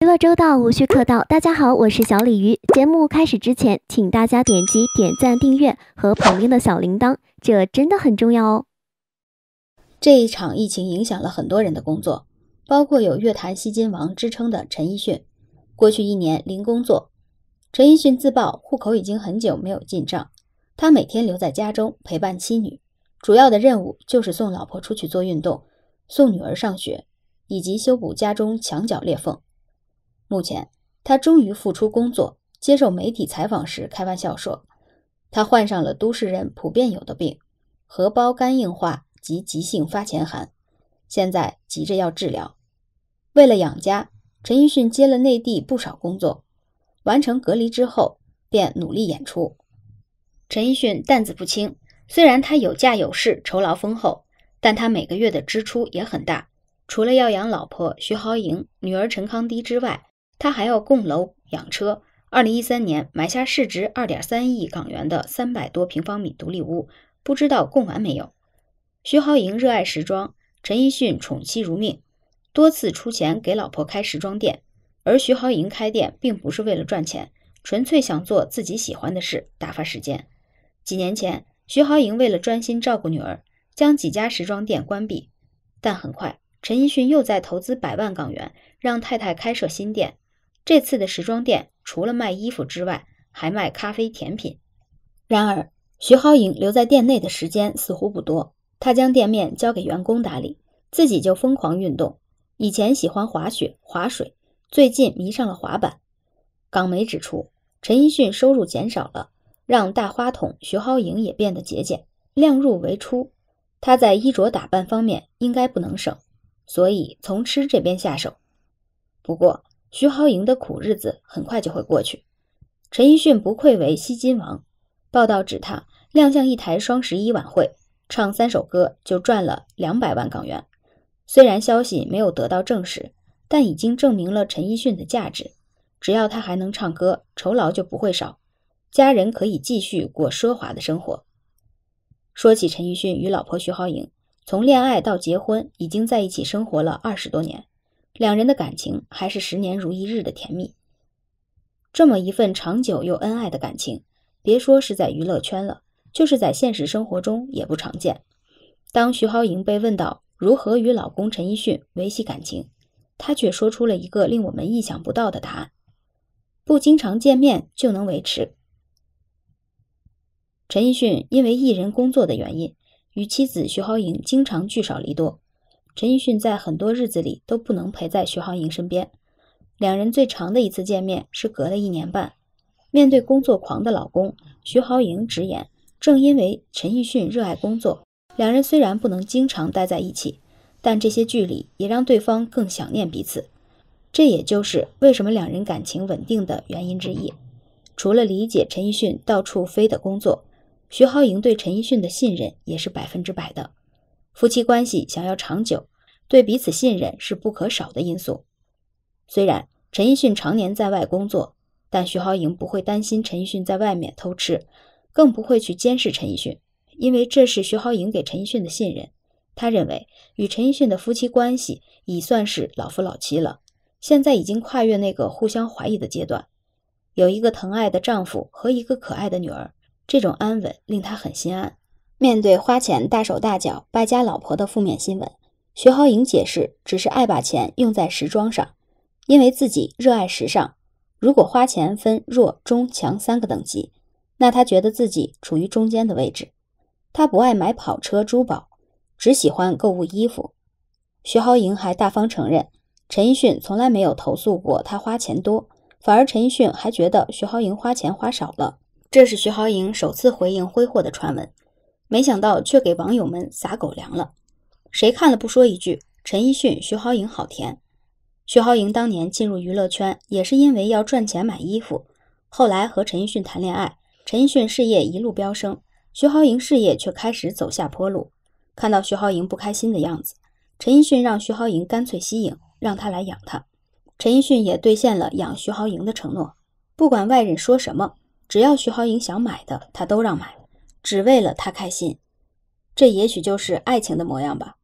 娱乐周到，无需客套。大家好，我是小鲤鱼。节目开始之前，请大家点击点赞、订阅和旁边的小铃铛，这真的很重要哦。这一场疫情影响了很多人的工作，包括有乐坛吸金王之称的陈奕迅。过去一年零工作，陈奕迅自曝户口已经很久没有进账，他每天留在家中陪伴妻女。主要的任务就是送老婆出去做运动，送女儿上学，以及修补家中墙角裂缝。目前，他终于复出工作。接受媒体采访时，开玩笑说，他患上了都市人普遍有的病——荷包肝硬化及急性发钱寒，现在急着要治疗。为了养家，陈奕迅接了内地不少工作。完成隔离之后，便努力演出。陈奕迅担子不轻。虽然他有价有势，酬劳丰厚，但他每个月的支出也很大。除了要养老婆徐濠萦、女儿陈康堤之外，他还要供楼养车。二零一三年买下市值二点三亿港元的三百多平方米独立屋，不知道供完没有。徐濠萦热爱时装，陈奕迅宠妻如命，多次出钱给老婆开时装店。而徐濠萦开店并不是为了赚钱，纯粹想做自己喜欢的事，打发时间。几年前。徐濠萦为了专心照顾女儿，将几家时装店关闭。但很快，陈奕迅又在投资百万港元，让太太开设新店。这次的时装店除了卖衣服之外，还卖咖啡甜品。然而，徐濠萦留在店内的时间似乎不多，她将店面交给员工打理，自己就疯狂运动。以前喜欢滑雪、划水，最近迷上了滑板。港媒指出，陈奕迅收入减少了。让大花筒徐浩莹也变得节俭，量入为出。她在衣着打扮方面应该不能省，所以从吃这边下手。不过，徐浩莹的苦日子很快就会过去。陈奕迅不愧为吸金王，报道指他亮相一台双十一晚会，唱三首歌就赚了两百万港元。虽然消息没有得到证实，但已经证明了陈奕迅的价值。只要他还能唱歌，酬劳就不会少。家人可以继续过奢华的生活。说起陈奕迅与老婆徐濠萦，从恋爱到结婚，已经在一起生活了二十多年，两人的感情还是十年如一日的甜蜜。这么一份长久又恩爱的感情，别说是在娱乐圈了，就是在现实生活中也不常见。当徐濠萦被问到如何与老公陈奕迅维系感情，她却说出了一个令我们意想不到的答案：不经常见面就能维持。陈奕迅因为艺人工作的原因，与妻子徐濠萦经常聚少离多。陈奕迅在很多日子里都不能陪在徐濠萦身边，两人最长的一次见面是隔了一年半。面对工作狂的老公，徐濠萦直言：“正因为陈奕迅热爱工作，两人虽然不能经常待在一起，但这些距离也让对方更想念彼此。这也就是为什么两人感情稳定的原因之一。除了理解陈奕迅到处飞的工作。”徐濠萦对陈奕迅的信任也是百分之百的。夫妻关系想要长久，对彼此信任是不可少的因素。虽然陈奕迅常年在外工作，但徐濠萦不会担心陈奕迅在外面偷吃，更不会去监视陈奕迅，因为这是徐濠萦给陈奕迅的信任。她认为与陈奕迅的夫妻关系已算是老夫老妻了，现在已经跨越那个互相怀疑的阶段，有一个疼爱的丈夫和一个可爱的女儿。这种安稳令他很心安。面对花钱大手大脚、败家老婆的负面新闻，徐濠萦解释，只是爱把钱用在时装上，因为自己热爱时尚。如果花钱分弱、中、强三个等级，那他觉得自己处于中间的位置。他不爱买跑车、珠宝，只喜欢购物衣服。徐濠萦还大方承认，陈奕迅从来没有投诉过他花钱多，反而陈奕迅还觉得徐濠萦花钱花少了。这是徐濠萦首次回应挥霍的传闻，没想到却给网友们撒狗粮了。谁看了不说一句“陈奕迅、徐濠萦好甜”？徐濠萦当年进入娱乐圈也是因为要赚钱买衣服，后来和陈奕迅谈恋爱，陈奕迅事业一路飙升，徐濠萦事业却开始走下坡路。看到徐濠萦不开心的样子，陈奕迅让徐濠萦干脆息影，让他来养他。陈奕迅也兑现了养徐濠萦的承诺，不管外人说什么。只要徐浩萦想买的，他都让买，只为了他开心。这也许就是爱情的模样吧。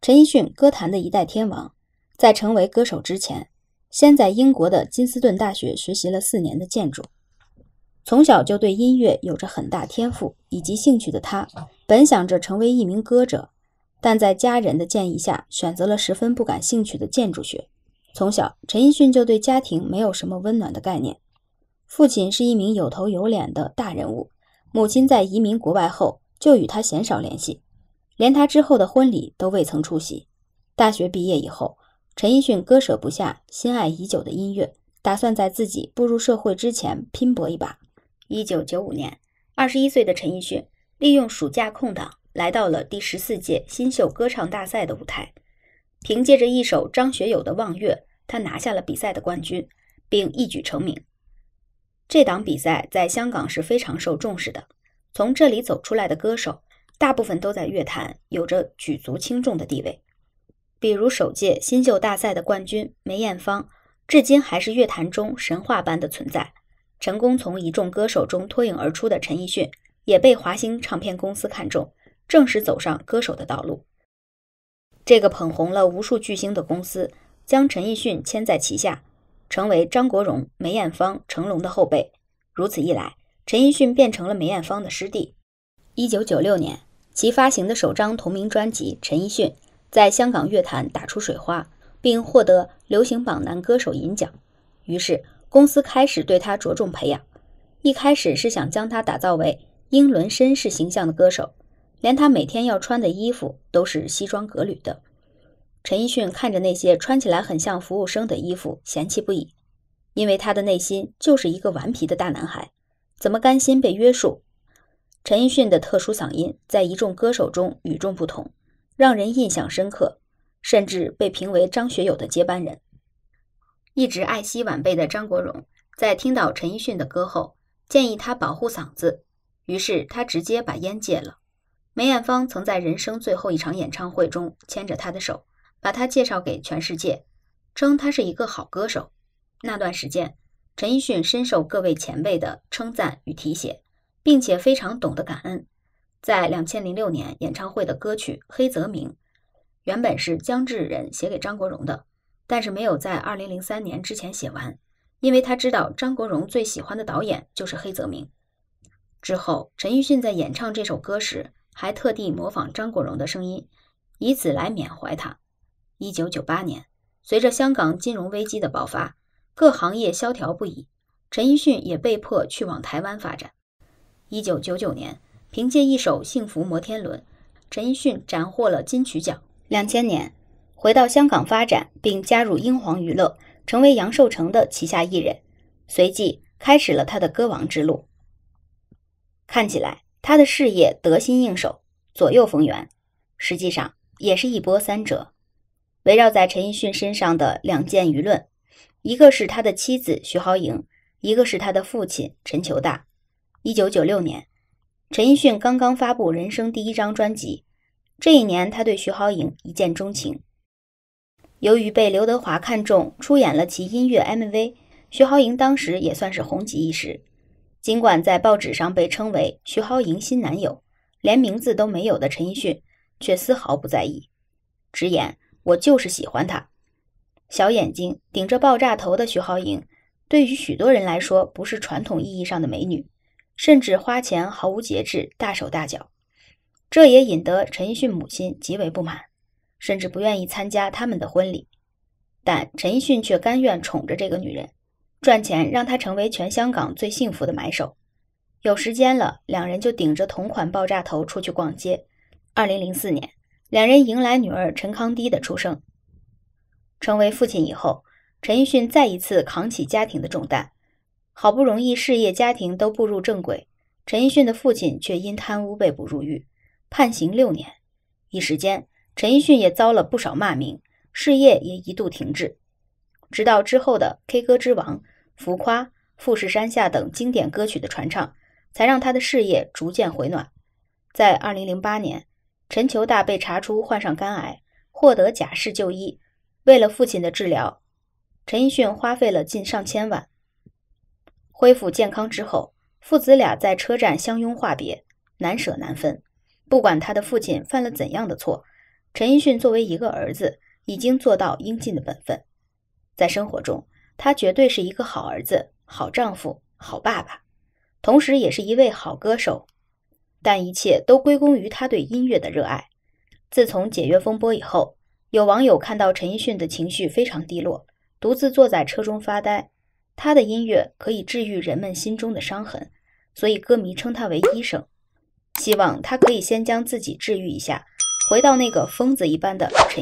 陈奕迅，歌坛的一代天王，在成为歌手之前，先在英国的金斯顿大学学习了四年的建筑。从小就对音乐有着很大天赋以及兴趣的他，本想着成为一名歌者，但在家人的建议下，选择了十分不感兴趣的建筑学。从小，陈奕迅就对家庭没有什么温暖的概念。父亲是一名有头有脸的大人物，母亲在移民国外后就与他鲜少联系，连他之后的婚礼都未曾出席。大学毕业以后，陈奕迅割舍不下心爱已久的音乐，打算在自己步入社会之前拼搏一把。一九九五年，二十一岁的陈奕迅利用暑假空档来到了第十四届新秀歌唱大赛的舞台，凭借着一首张学友的《望月》，他拿下了比赛的冠军，并一举成名。这档比赛在香港是非常受重视的，从这里走出来的歌手，大部分都在乐坛有着举足轻重的地位。比如首届新秀大赛的冠军梅艳芳，至今还是乐坛中神话般的存在。成功从一众歌手中脱颖而出的陈奕迅，也被华星唱片公司看中，正式走上歌手的道路。这个捧红了无数巨星的公司，将陈奕迅签在旗下。成为张国荣、梅艳芳、成龙的后辈，如此一来，陈奕迅变成了梅艳芳的师弟。一九九六年，其发行的首张同名专辑《陈奕迅》在香港乐坛打出水花，并获得流行榜男歌手银奖。于是，公司开始对他着重培养。一开始是想将他打造为英伦绅士形象的歌手，连他每天要穿的衣服都是西装革履的。陈奕迅看着那些穿起来很像服务生的衣服，嫌弃不已，因为他的内心就是一个顽皮的大男孩，怎么甘心被约束？陈奕迅的特殊嗓音在一众歌手中与众不同，让人印象深刻，甚至被评为张学友的接班人。一直爱惜晚辈的张国荣，在听到陈奕迅的歌后，建议他保护嗓子，于是他直接把烟戒了。梅艳芳曾在人生最后一场演唱会中牵着他的手。把他介绍给全世界，称他是一个好歌手。那段时间，陈奕迅深受各位前辈的称赞与提携，并且非常懂得感恩。在两千零六年演唱会的歌曲《黑泽明》，原本是江志仁写给张国荣的，但是没有在二零零三年之前写完，因为他知道张国荣最喜欢的导演就是黑泽明。之后，陈奕迅在演唱这首歌时，还特地模仿张国荣的声音，以此来缅怀他。一九九八年，随着香港金融危机的爆发，各行业萧条不已，陈奕迅也被迫去往台湾发展。一九九九年，凭借一首《幸福摩天轮》，陈奕迅斩获了金曲奖。两千年，回到香港发展，并加入英皇娱乐，成为杨受成的旗下艺人，随即开始了他的歌王之路。看起来他的事业得心应手，左右逢源，实际上也是一波三折。围绕在陈奕迅身上的两件舆论，一个是他的妻子徐濠萦，一个是他的父亲陈裘大。1996年，陈奕迅刚刚发布人生第一张专辑，这一年他对徐濠萦一见钟情。由于被刘德华看中，出演了其音乐 MV，徐濠萦当时也算是红极一时。尽管在报纸上被称为徐濠萦新男友，连名字都没有的陈奕迅却丝毫不在意，直言。我就是喜欢她，小眼睛、顶着爆炸头的徐浩萦，对于许多人来说不是传统意义上的美女，甚至花钱毫无节制、大手大脚，这也引得陈奕迅母亲极为不满，甚至不愿意参加他们的婚礼。但陈奕迅却甘愿宠着这个女人，赚钱让她成为全香港最幸福的买手。有时间了，两人就顶着同款爆炸头出去逛街。二零零四年。两人迎来女儿陈康迪的出生。成为父亲以后，陈奕迅再一次扛起家庭的重担。好不容易事业家庭都步入正轨，陈奕迅的父亲却因贪污被捕入狱，判刑六年。一时间，陈奕迅也遭了不少骂名，事业也一度停滞。直到之后的《K 歌之王》《浮夸》《富士山下》等经典歌曲的传唱，才让他的事业逐渐回暖。在二零零八年。陈求大被查出患上肝癌，获得假释就医。为了父亲的治疗，陈奕迅花费了近上千万。恢复健康之后，父子俩在车站相拥话别，难舍难分。不管他的父亲犯了怎样的错，陈奕迅作为一个儿子，已经做到应尽的本分。在生活中，他绝对是一个好儿子、好丈夫、好爸爸，同时也是一位好歌手。但一切都归功于他对音乐的热爱。自从解约风波以后，有网友看到陈奕迅的情绪非常低落，独自坐在车中发呆。他的音乐可以治愈人们心中的伤痕，所以歌迷称他为“医生”，希望他可以先将自己治愈一下，回到那个疯子一般的陈。